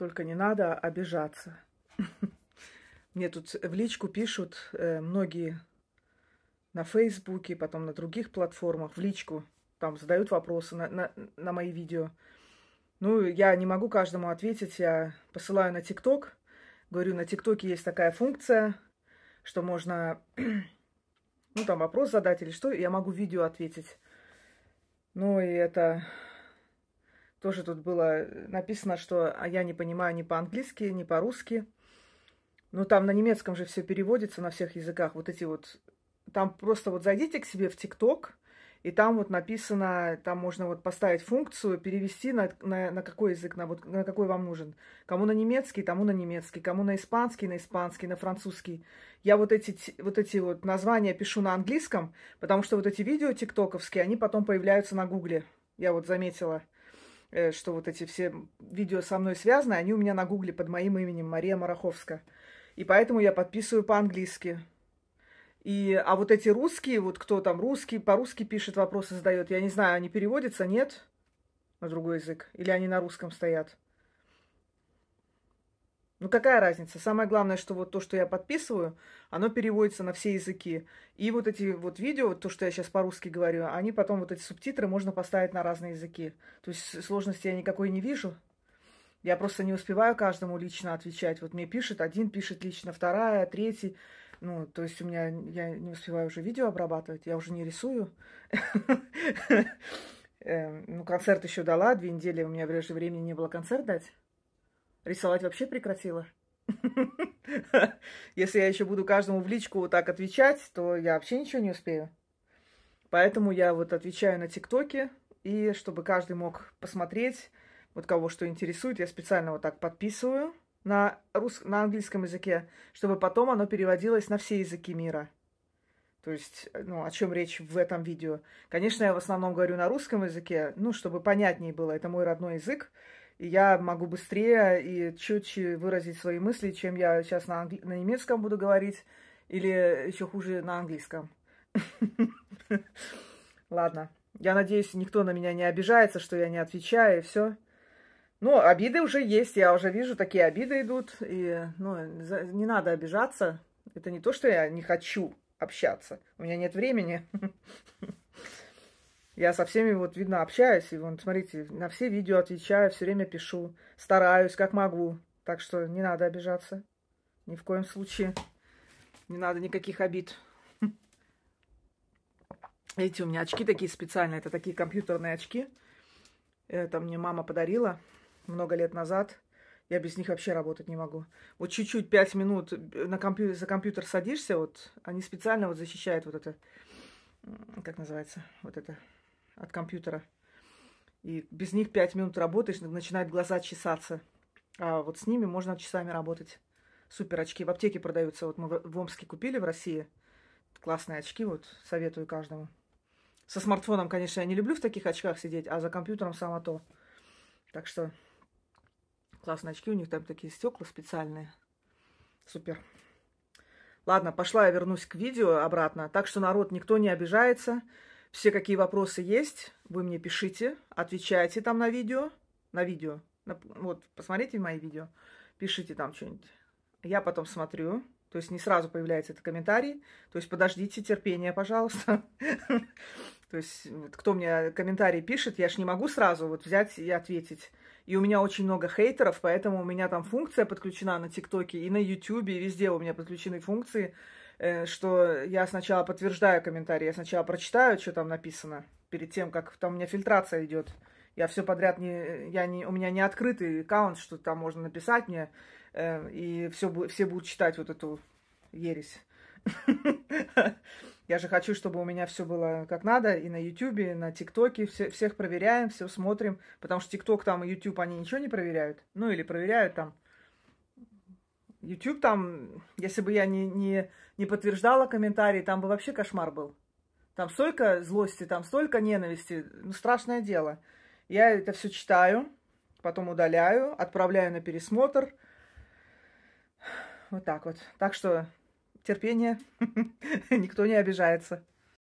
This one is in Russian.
Только не надо обижаться. Мне тут в личку пишут э, многие на Фейсбуке, потом на других платформах, в личку. Там задают вопросы на, на, на мои видео. Ну, я не могу каждому ответить, я посылаю на ТикТок. Говорю, на ТикТоке есть такая функция, что можно, ну, там вопрос задать или что, я могу видео ответить. Ну, и это тоже тут было э, написано, что а, я не понимаю ни по-английски, ни по-русски. Но ну, там на немецком же все переводится на всех языках. Вот эти вот... Там просто вот зайдите к себе в ТикТок, и там вот написано, там можно вот поставить функцию, перевести на, на, на какой язык, на, вот, на какой вам нужен. Кому на немецкий, тому на немецкий, кому на испанский, на испанский, на французский. Я вот эти, вот эти вот названия пишу на английском, потому что вот эти видео тиктоковские, они потом появляются на гугле. Я вот заметила. Э, что вот эти все видео со мной связаны, они у меня на гугле под моим именем Мария Мараховска. И поэтому я подписываю по-английски. И, а вот эти русские, вот кто там русский, по-русски пишет, вопросы задает, я не знаю, они переводятся, нет? На другой язык? Или они на русском стоят? Ну какая разница? Самое главное, что вот то, что я подписываю, оно переводится на все языки. И вот эти вот видео, то, что я сейчас по-русски говорю, они потом, вот эти субтитры можно поставить на разные языки. То есть сложности я никакой не вижу. Я просто не успеваю каждому лично отвечать. Вот мне пишет, один пишет лично, вторая, третий. Ну, то есть у меня, я не успеваю уже видео обрабатывать, я уже не рисую. Эм, ну, концерт еще дала, две недели у меня в режиме времени не было концерт дать. Рисовать вообще прекратила. Если я еще буду каждому в личку вот так отвечать, то я вообще ничего не успею. Поэтому я вот отвечаю на ТикТоке, и чтобы каждый мог посмотреть, вот кого что интересует, я специально вот так подписываю на, рус... на английском языке, чтобы потом оно переводилось на все языки мира. То есть, ну, о чем речь в этом видео. Конечно, я в основном говорю на русском языке, ну, чтобы понятнее было. Это мой родной язык, я могу быстрее и четче выразить свои мысли, чем я сейчас на, англи... на немецком буду говорить, или еще хуже на английском. Ладно. Я надеюсь, никто на меня не обижается, что я не отвечаю, и все. Ну, обиды уже есть, я уже вижу, такие обиды идут. И, ну, не надо обижаться. Это не то, что я не хочу общаться. У меня нет времени. Я со всеми, вот видно, общаюсь, и вон, смотрите, на все видео отвечаю, все время пишу, стараюсь, как могу. Так что не надо обижаться. Ни в коем случае. Не надо никаких обид. Видите, у меня очки такие специальные. Это такие компьютерные очки. Это мне мама подарила много лет назад. Я без них вообще работать не могу. Вот чуть-чуть, пять минут э, на компьютер, за компьютер садишься, вот они специально вот защищают вот это, как называется, вот это от компьютера. И без них пять минут работаешь, начинают глаза чесаться. А вот с ними можно часами работать. Супер очки. В аптеке продаются. Вот мы в Омске купили в России. Классные очки, вот советую каждому. Со смартфоном, конечно, я не люблю в таких очках сидеть, а за компьютером само то. Так что классные очки. У них там такие стекла специальные. Супер. Ладно, пошла я вернусь к видео обратно. Так что, народ, никто не обижается. Все, какие вопросы есть, вы мне пишите, отвечайте там на видео, на видео. На, вот, посмотрите мои видео, пишите там что-нибудь. Я потом смотрю, то есть не сразу появляется этот комментарий. То есть подождите терпения, пожалуйста. То есть кто мне комментарий пишет, я ж не могу сразу вот взять и ответить. И у меня очень много хейтеров, поэтому у меня там функция подключена на ТикТоке и на Ютубе, и везде у меня подключены функции, Э, что я сначала подтверждаю комментарий, я сначала прочитаю, что там написано, перед тем, как там у меня фильтрация идет. Я все подряд не, я не, у меня не открытый аккаунт, что там можно написать мне, э, и все, все будут читать вот эту ересь. Я же хочу, чтобы у меня все было как надо, и на Ютубе, и на ТикТоке. Все, всех проверяем, все смотрим, потому что ТикТок там и Ютуб, они ничего не проверяют. Ну, или проверяют там. YouTube там, если бы я не, не, не подтверждала комментарии, там бы вообще кошмар был. Там столько злости, там столько ненависти. Ну, страшное дело. Я это все читаю, потом удаляю, отправляю на пересмотр. Вот так вот. Так что терпение, никто не обижается.